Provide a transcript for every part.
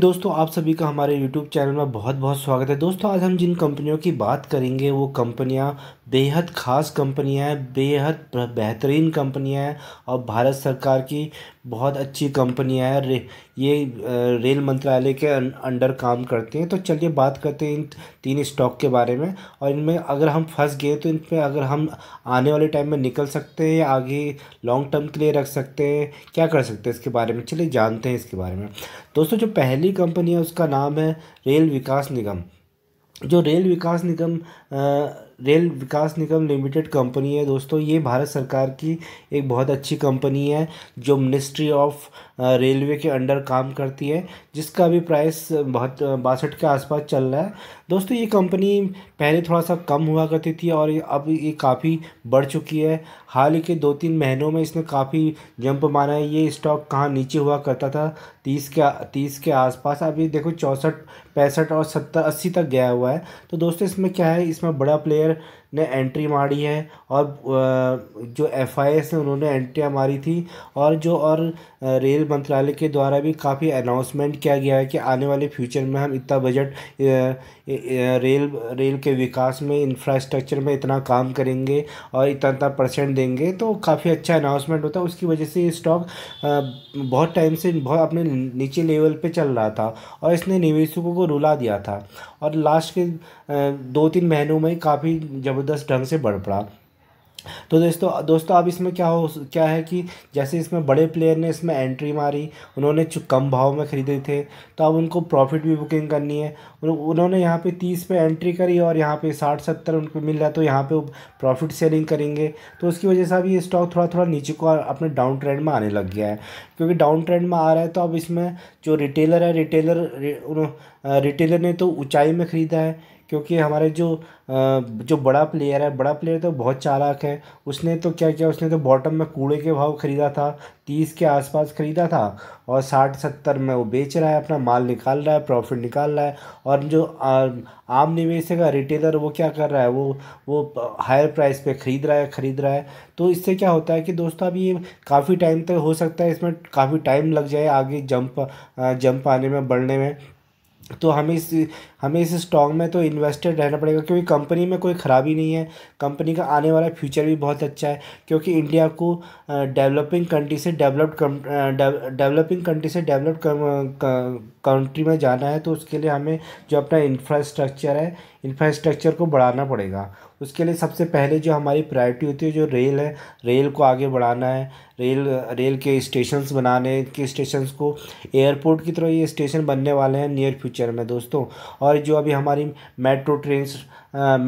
दोस्तों आप सभी का हमारे YouTube चैनल में बहुत बहुत स्वागत है दोस्तों आज हम जिन कंपनियों की बात करेंगे वो कंपनियां बेहद ख़ास कंपनियां हैं बेहद बेहतरीन कंपनियां हैं और भारत सरकार की बहुत अच्छी कंपनी है रे, ये रेल मंत्रालय के अंडर काम करती हैं तो चलिए बात करते हैं इन तीन स्टॉक के बारे में और इनमें अगर हम फंस गए तो इन पर अगर हम आने वाले टाइम में निकल सकते हैं या आगे लॉन्ग टर्म के लिए रख सकते हैं क्या कर सकते हैं इसके बारे में चलिए जानते हैं इसके बारे में दोस्तों जो पहली कंपनी है उसका नाम है रेल विकास निगम जो रेल विकास निगम आ, रेल विकास निगम लिमिटेड कंपनी है दोस्तों ये भारत सरकार की एक बहुत अच्छी कंपनी है जो मिनिस्ट्री ऑफ रेलवे के अंडर काम करती है जिसका भी प्राइस बहुत बासठ के आसपास चल रहा है दोस्तों ये कंपनी पहले थोड़ा सा कम हुआ करती थी और अब ये काफ़ी बढ़ चुकी है हाल ही के दो तीन महीनों में इसने काफ़ी जंप मारा है ये स्टॉक कहाँ नीचे हुआ करता था तीस के तीस के आसपास अभी देखो चौंसठ पैंसठ और सत्तर अस्सी तक गया हुआ है तो दोस्तों इसमें क्या है इसमें बड़ा प्लेयर ने एंट्री मारी है और जो एफ आई एस ने उन्होंने एंट्रियाँ मारी थी और जो और रेल मंत्रालय के द्वारा भी काफ़ी अनाउंसमेंट किया गया है कि आने वाले फ्यूचर में हम इतना बजट रेल रेल के विकास में इंफ्रास्ट्रक्चर में इतना काम करेंगे और इतना इतना परसेंट देंगे तो काफ़ी अच्छा अनाउंसमेंट होता है उसकी वजह से ये स्टॉक बहुत टाइम से बहुत अपने नीचे लेवल पे चल रहा था और इसने निवेशकों को रुला दिया था और लास्ट के दो तीन महीनों में काफ़ी ज़बरदस्त ढंग से बढ़ पड़ा तो दोस्तों दोस्तों अब इसमें क्या हो क्या है कि जैसे इसमें बड़े प्लेयर ने इसमें एंट्री मारी उन्होंने कम भाव में ख़रीदे थे तो अब उनको प्रॉफिट भी बुकिंग करनी है उन्होंने यहाँ पे तीस पे एंट्री करी और यहाँ पे साठ सत्तर उनको मिल रहा है तो यहाँ पे प्रॉफिट सेलिंग करेंगे तो उसकी वजह से अभी ये स्टॉक थोड़ा थोड़ा नीचे को अपने डाउन ट्रेंड में आने लग गया है क्योंकि डाउन ट्रेंड में आ रहा है तो अब इसमें जो रिटेलर है रिटेलर रिटेलर ने तो ऊँचाई में ख़रीदा है क्योंकि हमारे जो जो बड़ा प्लेयर है बड़ा प्लेयर तो बहुत चालाक है उसने तो क्या किया उसने तो बॉटम में कूड़े के भाव ख़रीदा था तीस के आसपास ख़रीदा था और साठ सत्तर में वो बेच रहा है अपना माल निकाल रहा है प्रॉफिट निकाल रहा है और जो आम निवेशक है रिटेलर वो क्या कर रहा है वो वो हायर प्राइस पे ख़रीद रहा है ख़रीद रहा है तो इससे क्या होता है कि दोस्तों अभी ये काफ़ी टाइम तक हो सकता है इसमें काफ़ी टाइम लग जाए आगे जंप जंप आने में बढ़ने में तो हमें इस हमें इस स्टॉक में तो इन्वेस्टेड रहना पड़ेगा क्योंकि कंपनी में कोई ख़राबी नहीं है कंपनी का आने वाला फ्यूचर भी बहुत अच्छा है क्योंकि इंडिया को डेवलपिंग कंट्री से डेवलप्ड डेवलपिंग कंट्री से डेवलप्ड कंट्री में जाना है तो उसके लिए हमें जो अपना इंफ्रास्ट्रक्चर है इंफ्रास्ट्रक्चर को बढ़ाना पड़ेगा उसके लिए सबसे पहले जो हमारी प्रायोरिटी होती है जो रेल है रेल को आगे बढ़ाना है रेल रेल के स्टेशंस बनाने के स्टेशंस को एयरपोर्ट की तरह ये स्टेशन बनने वाले हैं नियर फ्यूचर में दोस्तों और जो अभी हमारी मेट्रो ट्रेन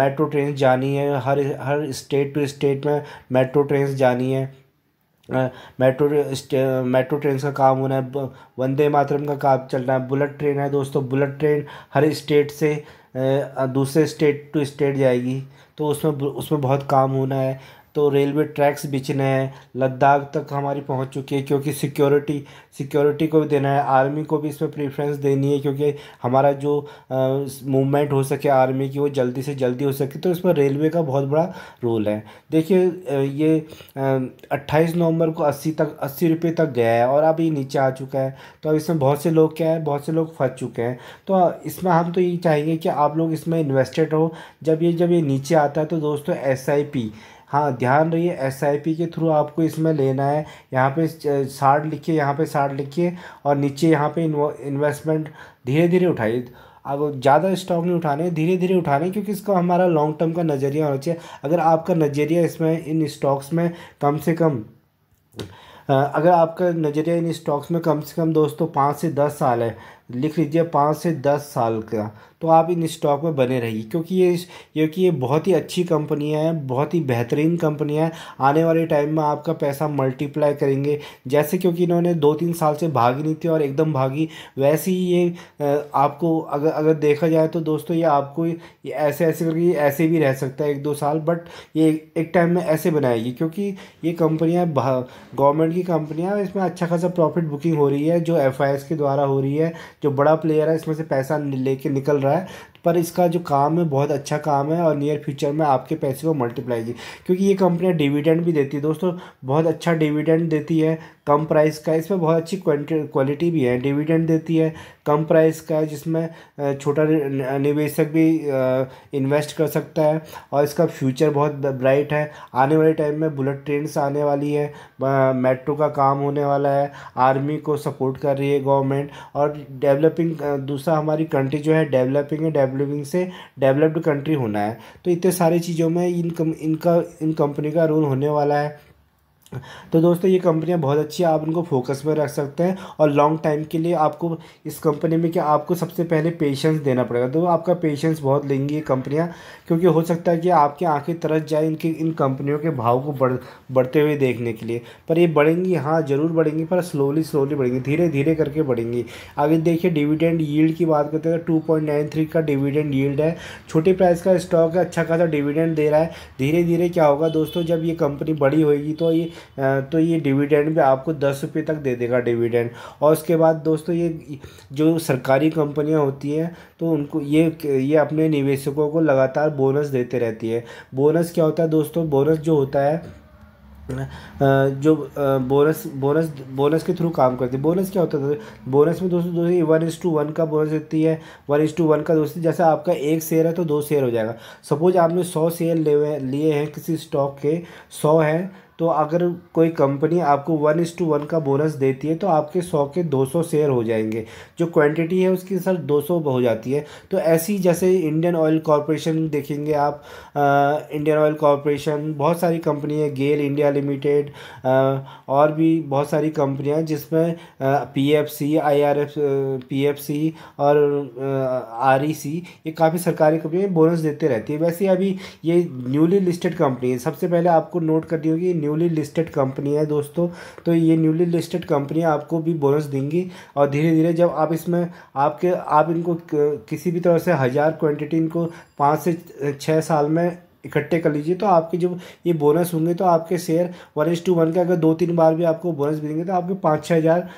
मेट्रो ट्रेन जानी है हर हर स्टेट टू स्टेट में मेट्रो ट्रेन जानी है मेट्रो मेट्रो ट्रेन का काम होना है वंदे मातरम का काम चल रहा है बुलेट ट्रेन है दोस्तों बुलेट ट्रेन हर स्टेट से दूसरे स्टेट टू स्टेट जाएगी तो उसमें उसमें बहुत काम होना है तो रेलवे ट्रैक्स बिछने हैं लद्दाख तक हमारी पहुंच चुकी है क्योंकि सिक्योरिटी सिक्योरिटी को भी देना है आर्मी को भी इसमें प्रेफरेंस देनी है क्योंकि हमारा जो मूवमेंट हो सके आर्मी की वो जल्दी से जल्दी हो सके तो इसमें रेलवे का बहुत बड़ा रोल है देखिए ये अट्ठाईस नवंबर को अस्सी तक अस्सी रुपये तक गया है और अब ये नीचे आ चुका है तो अब इसमें बहुत से लोग क्या है बहुत से लोग फंस चुके हैं तो इसमें हम तो यही चाहेंगे कि आप लोग इसमें इन्वेस्टेड हो जब ये जब ये नीचे आता है तो दोस्तों एस आई पी हाँ ध्यान रही है एस आई पी के थ्रू आपको इसमें लेना है यहाँ पे साठ लिखिए यहाँ पे साठ लिखिए और नीचे यहाँ पे इन्वेस्टमेंट धीरे धीरे उठाइए अब ज़्यादा स्टॉक नहीं उठाने धीरे धीरे उठाने क्योंकि इसका हमारा लॉन्ग टर्म का नज़रिया होना चाहिए अगर आपका नज़रिया इसमें इन स्टॉक्स में कम से कम अगर आपका नज़रिया इन स्टॉक्स में कम से कम दोस्तों पाँच से दस साल है लिख लीजिए पाँच से दस साल का तो आप इन स्टॉक में बने रहिए क्योंकि ये क्योंकि ये बहुत ही अच्छी कंपनी हैं बहुत ही बेहतरीन कंपनी हैं आने वाले टाइम में आपका पैसा मल्टीप्लाई करेंगे जैसे क्योंकि इन्होंने दो तीन साल से भागी नहीं थी और एकदम भागी वैसे ही ये आपको अगर अगर देखा जाए तो दोस्तों ये आपको ये ऐसे ऐसे करके ऐसे भी रह सकता है एक दो साल बट ये एक टाइम में ऐसे बनाएगी क्योंकि ये कंपनियाँ गवर्नमेंट की कंपनियाँ इसमें अच्छा खासा प्रॉफिट बुकिंग हो रही है जो एफ के द्वारा हो रही है जो बड़ा प्लेयर है इसमें से पैसा लेके निकल रहा है पर इसका जो काम है बहुत अच्छा काम है और नियर फ्यूचर में आपके पैसे को मल्टीप्लाई की क्योंकि ये कंपनियाँ डिविडेंड भी देती है दोस्तों बहुत अच्छा डिविडेंड देती है कम प्राइस का इसमें बहुत अच्छी क्वालिटी भी है डिविडेंड देती है कम प्राइस का है जिसमें छोटा निवेशक भी इन्वेस्ट कर सकता है और इसका फ्यूचर बहुत ब्राइट है आने वाले टाइम में बुलेट ट्रेन्स आने वाली है मेट्रो का काम होने वाला है आर्मी को सपोर्ट कर रही है गवर्नमेंट और डेवलपिंग दूसरा हमारी कंट्री जो है डेवलपिंग है डेवलप डेवलपिंग से डेवलप्ड कंट्री होना है तो इतने सारी चीज़ों में इन कम, इनका इन कंपनी का रोल होने वाला है तो दोस्तों ये कंपनियाँ बहुत अच्छी है आप इनको फोकस में रख सकते हैं और लॉन्ग टाइम के लिए आपको इस कंपनी में क्या आपको सबसे पहले पेशेंस देना पड़ेगा तो आपका पेशेंस बहुत लेंगी ये कंपनियाँ क्योंकि हो सकता है कि आपकी आँखें तरस जाए इनकी इन कंपनियों के भाव को बढ़ बढ़ते हुए देखने के लिए पर ये बढ़ेंगी हाँ ज़रूर बढ़ेंगी पर स्लोली स्लोली बढ़ेंगी धीरे धीरे करके बढ़ेंगी अगर देखिए डिविडेंड यील्ड की बात करते हैं तो टू का डिविडेंड यील्ड है छोटे प्राइस का स्टॉक है अच्छा खासा डिविडेंड दे रहा है धीरे धीरे क्या होगा दोस्तों जब ये कंपनी बड़ी होगी तो ये तो ये डिविडेंड भी आपको दस रुपये तक दे देगा डिविडेंड और उसके बाद दोस्तों ये जो सरकारी कंपनियां होती हैं तो उनको ये ये अपने निवेशकों को लगातार बोनस देते रहती है बोनस क्या होता है दोस्तों बोनस जो होता है जो बोनस बोनस बोनस के थ्रू काम करती है बोनस क्या होता है बोनस में दोस्तों दोस्तों वन इज टू वन का बोनस देती है वन इज टू वन का दोस्तों जैसे आपका एक शेयर है तो दो शेयर हो जाएगा सपोज आपने सौ शेयर लिए हैं किसी स्टॉक के सौ हैं तो अगर कोई कंपनी आपको वन इस टू वन का बोनस देती है तो आपके सौ के दो सौ शेयर हो जाएंगे जो क्वांटिटी है उसकी सर दो सौ हो जाती है तो ऐसी जैसे इंडियन ऑयल कॉरपोरेशन देखेंगे आप आ, इंडियन ऑयल कॉरपोरेशन बहुत सारी कंपनी है गेल इंडिया लिमिटेड और भी बहुत सारी कंपनियाँ जिसमें P F C I R F P F C और आर ई सी ये काफ़ी सरकारी कंपनियाँ बोनस देते रहती है वैसे अभी ये न्यूली लिस्टेड कंपनी है सबसे पहले आपको नोट करनी होगी न्यूली लिस्टेड कंपनी है दोस्तों तो ये न्यूली लिस्टेड कंपनियाँ आपको भी बोनस देंगी और धीरे धीरे जब आप इसमें आपके आप इनको किसी भी तरह से हज़ार क्वान्टिटी इनको पाँच से छः साल में इकट्ठे कर लीजिए तो आपके जब ये बोनस होंगे तो आपके share one is to one के अगर दो तीन बार भी आपको बोनस मिलेंगे तो आपके पाँच छः हज़ार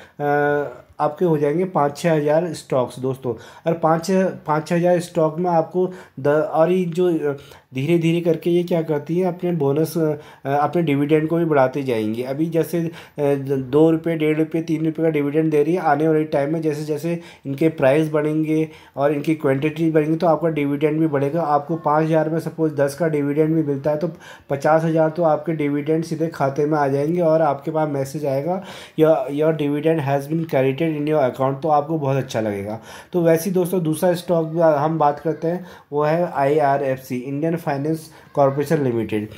आपके हो जाएंगे पाँच छः हज़ार स्टॉक्स दोस्तों और पाँच छः पाँच छः हज़ार स्टॉक में आपको द और ये जो धीरे धीरे करके ये क्या करती है अपने बोनस अपने डिविडेंड को भी बढ़ाते जाएंगे अभी जैसे दो रुपये डेढ़ रुपये तीन रुपये का डिविडेंड दे रही है आने वाले टाइम में जैसे जैसे इनके प्राइस बढ़ेंगे और इनकी क्वान्टिटी बढ़ेंगी तो आपका डिविडेंड भी बढ़ेगा आपको पाँच हज़ार में सपोज दस का डिविडेंड भी मिलता है तो पचास हज़ार तो आपके डिविडेंड सीधे खाते में आ जाएंगे और आपके पास मैसेज आएगा your your dividend has been credited made in India account तो आपको बहुत अच्छा लगेगा तो वैसे ही दोस्तों दूसरा स्टॉक हम बात करते हैं वो है IRFC Indian finance corporation limited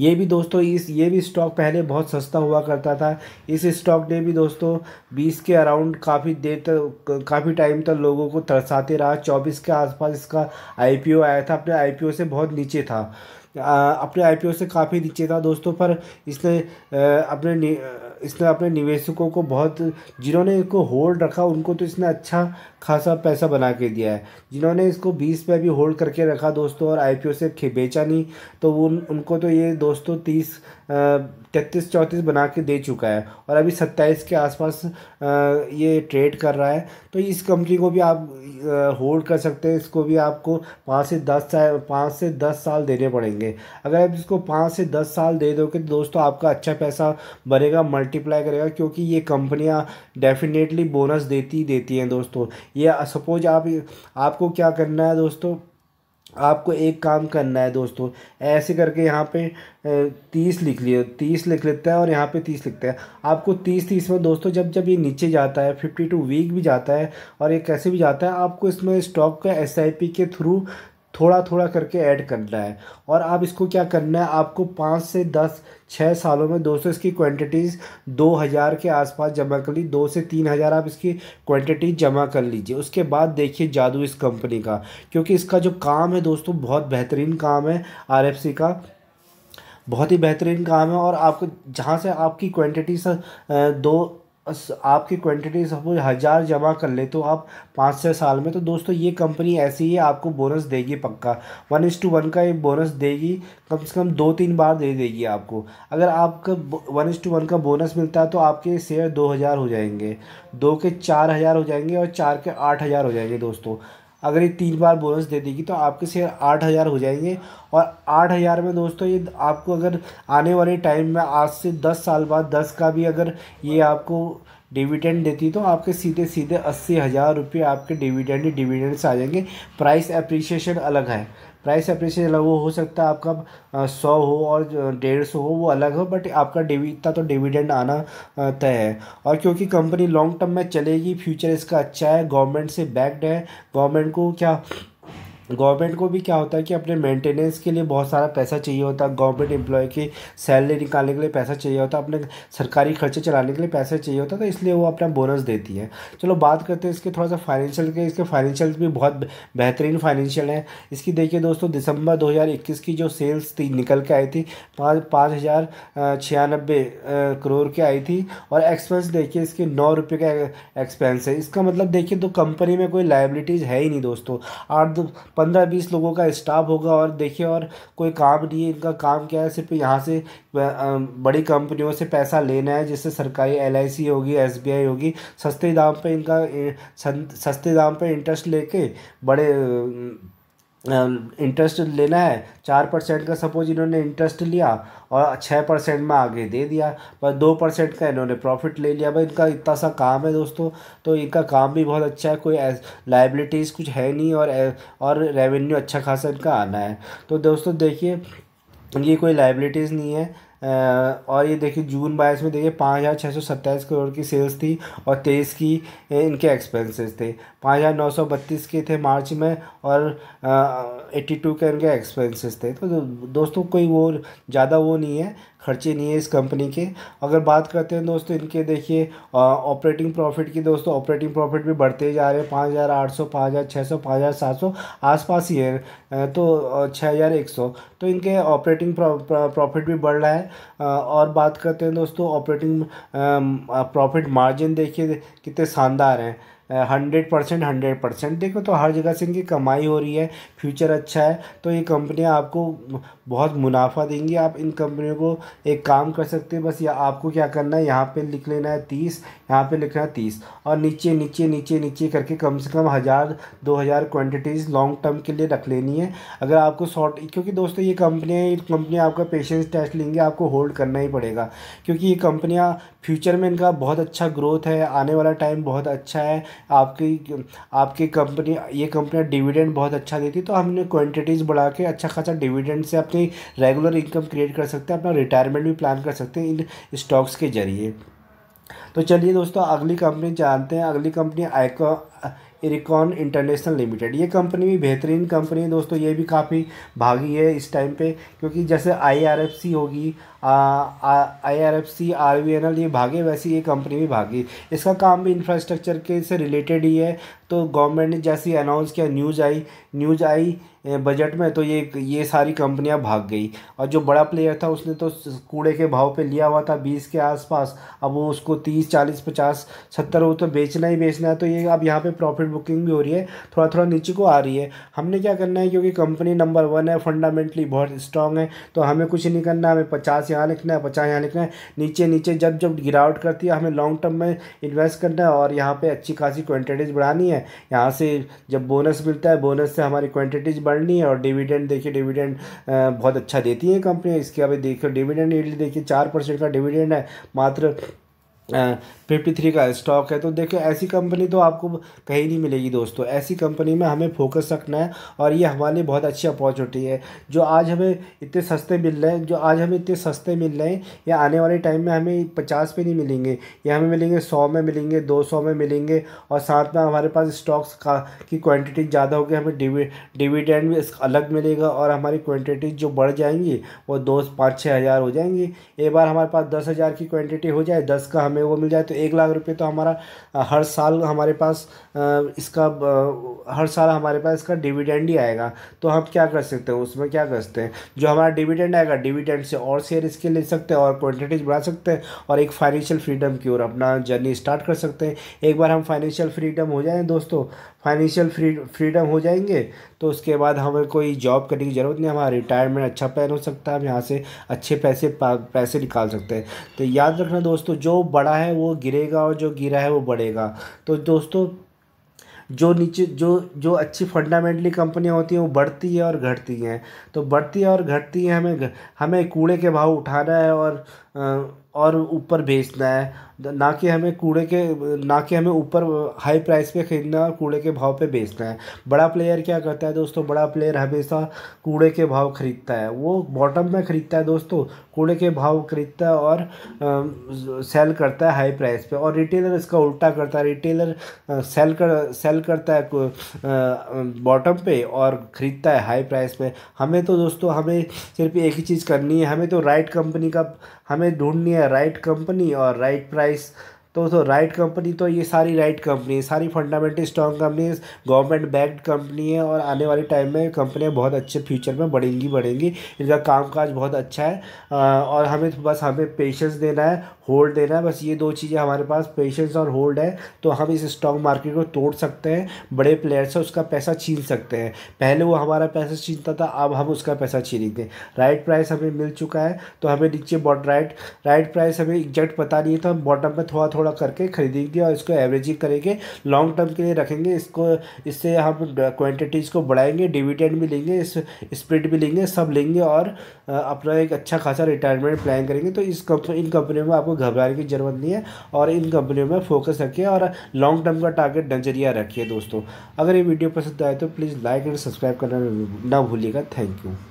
ये भी दोस्तों इस ये भी स्टॉक पहले बहुत सस्ता हुआ करता था इस स्टॉक ने भी दोस्तों बीस के अराउंड काफ़ी देर तक काफ़ी टाइम तक लोगों को तरसाते रहा चौबीस के आसपास इसका आईपीओ आया था अपने आईपीओ से बहुत नीचे था आ, अपने आईपीओ से काफ़ी नीचे था दोस्तों पर इसने आ, अपने इसने अपने निवेशकों को बहुत जिन्होंने इसको होल्ड रखा उनको तो इसने अच्छा खासा पैसा बना के दिया है जिन्होंने इसको बीस पे भी होल्ड करके रखा दोस्तों और आईपीओ से बेचा नहीं तो उन उनको तो ये दोस्तों तीस तैतीस चौंतीस बना के दे चुका है और अभी सत्ताईस के आसपास ये ट्रेड कर रहा है तो इस कंपनी को भी आप होल्ड कर सकते हैं इसको भी आपको पाँच से दस साल पाँच से दस साल देने पड़ेंगे अगर आप इसको पाँच से दस साल दे दोगे तो दोस्तों आपका अच्छा पैसा बनेगा मल्टीप्लाई करेगा क्योंकि ये कंपनियाँ डेफिनेटली बोनस देती देती हैं दोस्तों ये सपोज आप आपको क्या करना है दोस्तों आपको एक काम करना है दोस्तों ऐसे करके यहाँ पे तीस लिख लिए तीस लिख लेते हैं और यहाँ पे तीस लिखते हैं आपको तीस तीस में दोस्तों जब जब ये नीचे जाता है फिफ्टी टू वीक भी जाता है और ये कैसे भी जाता है आपको इसमें स्टॉक का एस आई पी के थ्रू थोड़ा थोड़ा करके ऐड करना है और आप इसको क्या करना है आपको पाँच से दस छः सालों में दोस्तों इसकी क्वांटिटीज़ दो हज़ार के आसपास जमा कर ली दो से तीन हज़ार आप इसकी क्वांटिटी जमा कर लीजिए उसके बाद देखिए जादू इस कंपनी का क्योंकि इसका जो काम है दोस्तों बहुत बेहतरीन काम है आर का बहुत ही बेहतरीन काम है और आपको जहाँ से आपकी क्वांटिटी दो आपकी क्वांटिटी सपोज हज़ार जमा कर ले तो आप पाँच छः साल में तो दोस्तों ये कंपनी ऐसी ही आपको बोनस देगी पक्का वन इज़ टू वन का ये बोनस देगी कम से कम दो तीन बार दे देगी आपको अगर आपका वन इज़ टू वन का बोनस मिलता है तो आपके शेयर दो हज़ार हो जाएंगे दो के चार हज़ार हो जाएंगे और चार के आठ हज़ार हो जाएंगे दोस्तों अगर ये तीन बार बोनस दे देगी तो आपके शेयर आठ हज़ार हो जाएंगे और आठ हज़ार में दोस्तों ये आपको अगर आने वाले टाइम में आज से दस साल बाद दस का भी अगर ये आपको डिविडेंड देती तो आपके सीधे सीधे अस्सी हज़ार रुपये आपके डिविडेंड डिविडेंड्स आ जाएंगे प्राइस अप्रिसिएशन अलग है प्राइस अप्रिशिएट अलग हो, हो सकता है आपका सौ हो और डेढ़ सौ हो वो अलग हो बट आपका डिवि इतना तो डिविडेंड आना तय है और क्योंकि कंपनी लॉन्ग टर्म में चलेगी फ्यूचर इसका अच्छा है गवर्नमेंट से बैक्ड है गवर्नमेंट को क्या गवर्नमेंट को भी क्या होता है कि अपने मेंटेनेंस के लिए बहुत सारा पैसा चाहिए होता है गवर्नमेंट एम्प्लॉय की सैलरी निकालने के लिए पैसा चाहिए होता है अपने सरकारी खर्चे चलाने के लिए पैसा चाहिए होता है तो इसलिए वो अपना बोनस देती है चलो बात करते हैं इसके थोड़ा सा फाइनेंशियल के इसके फाइनेंशियल भी बहुत बेहतरीन फाइनेंशियल है इसकी देखिए दोस्तों दिसंबर दो की जो सेल्स थी निकल के आई थी पाँच पाँच हज़ार छियानबे करोड़ की आई थी और एक्सपेंस देखिए इसके नौ रुपये का एक्सपेंस है इसका मतलब देखिए तो कंपनी में कोई लाइबिलिटीज़ है ही नहीं दोस्तों आठ पंद्रह बीस लोगों का स्टाफ होगा और देखिए और कोई काम नहीं है इनका काम क्या है सिर्फ यहाँ से बड़ी कंपनियों से पैसा लेना है जिससे सरकारी एल होगी एस होगी सस्ते दाम पर इनका सस्ते दाम पर इंटरेस्ट लेके बड़े इंटरेस्ट लेना है चार परसेंट का सपोज इन्होंने इंटरेस्ट लिया और छः परसेंट में आगे दे दिया पर दो परसेंट का इन्होंने प्रॉफिट ले लिया भाई इनका इतना सा काम है दोस्तों तो इनका काम भी बहुत अच्छा है कोई लाइबिलिटीज़ कुछ है नहीं और और रेवेन्यू अच्छा खासा इनका आना है तो दोस्तों देखिए ये कोई लाइबिलिटीज़ नहीं है और ये देखिए जून बाईस में देखिए पाँच हज़ार छः सौ सत्ताईस करोड़ की सेल्स थी और तेईस की इनके एक्सपेंसेस थे पाँच हज़ार नौ सौ बत्तीस के थे मार्च में और एट्टी टू के इनके एक्सपेंसेस थे तो, तो दोस्तों कोई वो ज़्यादा वो नहीं है खर्चे नहीं है इस कंपनी के अगर बात करते हैं दोस्तों इनके देखिए ऑपरेटिंग प्रॉफिट की दोस्तों ऑपरेटिंग प्रॉफिट भी बढ़ते जा रहे हैं पाँच हज़ार आठ सौ पाँच हज़ार छः सौ पाँच हज़ार सात सौ आस पास ही है तो छः हज़ार एक सौ तो इनके ऑपरेटिंग प्रॉफिट भी बढ़ रहा है और बात करते हैं दोस्तों ऑपरेटिंग प्रॉफिट मार्जिन देखिए कितने शानदार हैं हंड्रेड परसेंट हंड्रेड परसेंट देखो तो हर जगह से इनकी कमाई हो रही है फ्यूचर अच्छा है तो ये कंपनियाँ आपको बहुत मुनाफा देंगी आप इन कंपनियों को एक काम कर सकते हैं बस या आपको क्या करना है यहाँ पे लिख लेना है तीस यहाँ पे लिखना है तीस और नीचे नीचे नीचे नीचे करके कम से कम हज़ार दो हज़ार क्वान्टिटीज़ लॉन्ग टर्म के लिए रख लेनी है अगर आपको शॉर्ट क्योंकि दोस्तों ये कंपनियाँ ये कंपनियाँ आपका पेशेंस टेस्ट लेंगे आपको होल्ड करना ही पड़ेगा क्योंकि ये कंपनियाँ फ्यूचर में इनका बहुत अच्छा ग्रोथ है आने वाला टाइम बहुत अच्छा है आपकी आपकी कंपनी ये कंपनियाँ डिविडेंड बहुत अच्छा देती तो हमने क्वान्टिटीज़ बढ़ा के अच्छा खासा डिविडेंड से अपनी रेगुलर इनकम क्रिएट कर सकते हैं अपना रिटायरमेंट भी प्लान कर सकते हैं इन स्टॉक्स के ज़रिए तो चलिए दोस्तों अगली कंपनी जानते हैं अगली कंपनी आइको इरिकॉन इंटरनेशनल लिमिटेड ये कंपनी भी बेहतरीन कंपनी है दोस्तों ये भी काफ़ी भागी है इस टाइम पे क्योंकि जैसे आईआरएफसी होगी I R F C R V N L ये भागे वैसी ये कंपनी भी भागी इसका काम भी इंफ्रास्ट्रक्चर के से रिलेटेड ही है तो गवर्नमेंट ने जैसे अनाउंस किया न्यूज़ आई न्यूज़ आई बजट में तो ये ये सारी कंपनियां भाग गई और जो बड़ा प्लेयर था उसने तो कूड़े के भाव पे लिया हुआ था बीस के आसपास अब वो उसको तीस चालीस पचास सत्तर वो तो बेचना ही बेचना है तो ये अब यहाँ पे प्रॉफिट बुकिंग भी हो रही है थोड़ा थोड़ा नीचे को आ रही है हमने क्या करना है क्योंकि कंपनी नंबर वन है फंडामेंटली बहुत स्ट्रांग है तो हमें कुछ नहीं करना हमें पचास यहाँ लिखना है पचास यहाँ लिखना है नीचे नीचे जब जब गिरावट करती है हमें लॉन्ग टर्म में इन्वेस्ट करना है और यहाँ पे अच्छी खासी क्वान्टिटीज बढ़ानी है यहाँ से जब बोनस मिलता है बोनस से हमारी क्वान्टिटीज बढ़नी है और डिविडेंड देखिए डिविडेंड बहुत अच्छा देती है कंपनी इसके अभी देखिए डिविडेंड देखिए चार परसेंट का डिविडेंड है मात्र फिफ्टी थ्री का स्टॉक है तो देखिए ऐसी कंपनी तो आपको कहीं नहीं मिलेगी दोस्तों ऐसी कंपनी में हमें फोकस रखना है और ये हमारे लिए बहुत अच्छी अपॉर्चुनिटी है जो आज हमें इतने सस्ते मिल रहे हैं जो आज हमें इतने सस्ते मिल रहे हैं या आने वाले टाइम में हमें पचास पे नहीं मिलेंगे या हमें मिलेंगे सौ में मिलेंगे दो सौ में मिलेंगे और साथ में हमारे पास स्टॉक्स का की क्वान्टिटी ज़्यादा होगी हमें डिविडेंड भी अलग मिलेगा और हमारी क्वान्टिटी जो बढ़ जाएंगी वो दो पाँच छः हज़ार हो जाएंगी एक बार हमारे पास दस हज़ार की क्वान्टिटी हो जाए दस का हमें हमें वो मिल जाए तो एक लाख रुपये तो हमारा हर साल हमारे पास इसका हर साल हमारे पास इसका डिविडेंड ही आएगा तो हम क्या कर सकते हैं उसमें क्या कर सकते हैं जो हमारा डिविडेंड आएगा डिविडेंड से और शेयर इसके ले सकते हैं और क्वान्टिटीज बढ़ा सकते हैं और एक फाइनेंशियल फ्रीडम की ओर अपना जर्नी स्टार्ट कर सकते हैं एक बार हम फाइनेंशियल फ्रीडम हो जाएँ दोस्तों फाइनेंशियल फ्रीडम हो जाएंगे तो उसके बाद हमें कोई जॉब करने की ज़रूरत नहीं हमारा रिटायरमेंट अच्छा प्लान हो सकता है हम यहाँ से अच्छे पैसे पैसे निकाल सकते हैं तो याद रखना दोस्तों जो बड़ा है वो गिरेगा और जो गिरा है वो बढ़ेगा तो दोस्तों जो नीचे जो जो अच्छी फंडामेंटली कंपनियां होती हैं वो बढ़ती है और घटती हैं तो बढ़ती है और घटती है हमें हमें कूड़े के भाव उठाना है और और ऊपर बेचना है ना कि हमें कूड़े के ना कि हमें ऊपर हाई प्राइस पे खरीदना और कूड़े के भाव पे बेचना है बड़ा प्लेयर क्या करता है दोस्तों बड़ा प्लेयर हमेशा कूड़े के भाव खरीदता है वो बॉटम में खरीदता है दोस्तों कूड़े के भाव खरीदता है और आ, सेल करता है हाई प्राइस पे और रिटेलर इसका उल्टा करता है रिटेलर सेल कर सेल करता है बॉटम पे और ख़रीदता है हाई प्राइस पे हमें तो दोस्तों हमें सिर्फ एक ही चीज़ करनी है हमें तो राइट कंपनी का हमें ढूंढनी है राइट कंपनी और राइट प्राइस तो दोस्तों राइट कंपनी तो ये सारी राइट कंपनी है सारी fundamental strong companies government backed company है और आने वाले टाइम में कंपनियाँ बहुत अच्छे फ्यूचर में बढ़ेंगी बढ़ेंगी इनका कामकाज बहुत अच्छा है और हमें तो बस हमें पेशेंस देना है होल्ड देना है बस ये दो चीज़ें हमारे पास पेशेंस और होल्ड है तो हम इस स्टॉक मार्केट को तोड़ सकते हैं बड़े प्लेयर से उसका पैसा छीन सकते हैं पहले वो हमारा पैसा छीनता था अब हम उसका पैसा छीनेंगे राइट प्राइस हमें मिल चुका है तो हमें नीचे बॉट राइट राइट प्राइस हमें एग्जैक्ट पता नहीं है तो हम बॉटम पर थोड़ा थोड़ा थोड़ा करके खरीदेंगे और इसको एवरेजिंग करेंगे लॉन्ग टर्म के लिए रखेंगे इसको इससे हम क्वांटिटीज़ को बढ़ाएंगे डिविडेंड भी लेंगे इस स्प्रिट भी लेंगे सब लेंगे और अपना एक अच्छा खासा रिटायरमेंट प्लान करेंगे तो इस कंप इन कंपनियों में आपको घबराने की ज़रूरत नहीं है और इन कंपनियों में फोकस रखिए और लॉन्ग टर्म का टारगेट नज़रिया रखिए दोस्तों अगर ये वीडियो पसंद आए तो प्लीज़ लाइक एंड सब्सक्राइब करना ना भूलिएगा थैंक यू